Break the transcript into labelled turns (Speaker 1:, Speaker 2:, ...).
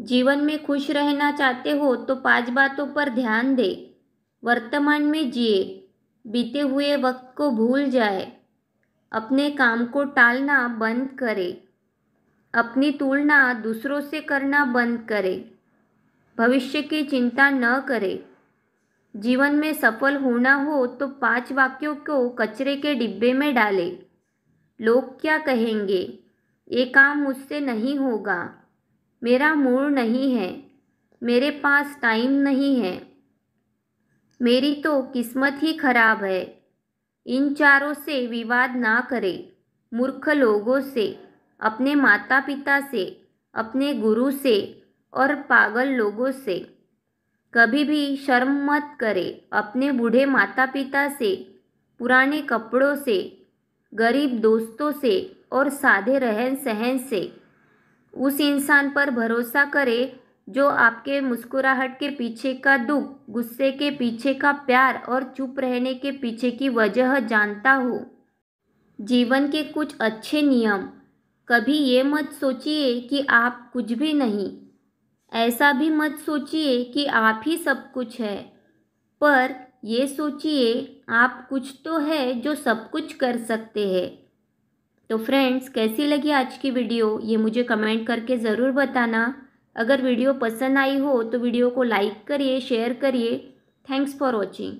Speaker 1: जीवन में खुश रहना चाहते हो तो पांच बातों पर ध्यान दे वर्तमान में जिए बीते हुए वक्त को भूल जाए अपने काम को टालना बंद करे अपनी तुलना दूसरों से करना बंद करे भविष्य की चिंता न करे जीवन में सफल होना हो तो पांच वाक्यों को कचरे के डिब्बे में डाले लोग क्या कहेंगे ये काम मुझसे नहीं होगा मेरा मूड नहीं है मेरे पास टाइम नहीं है मेरी तो किस्मत ही खराब है इन चारों से विवाद ना करें मूर्ख लोगों से अपने माता पिता से अपने गुरु से और पागल लोगों से कभी भी शर्म मत करे अपने बूढ़े माता पिता से पुराने कपड़ों से गरीब दोस्तों से और सादे रहन सहन से उस इंसान पर भरोसा करें जो आपके मुस्कुराहट के पीछे का दुख गुस्से के पीछे का प्यार और चुप रहने के पीछे की वजह जानता हो जीवन के कुछ अच्छे नियम कभी ये मत सोचिए कि आप कुछ भी नहीं ऐसा भी मत सोचिए कि आप ही सब कुछ है पर ये सोचिए आप कुछ तो है जो सब कुछ कर सकते हैं तो फ्रेंड्स कैसी लगी आज की वीडियो ये मुझे कमेंट करके ज़रूर बताना अगर वीडियो पसंद आई हो तो वीडियो को लाइक करिए शेयर करिए थैंक्स फॉर वॉचिंग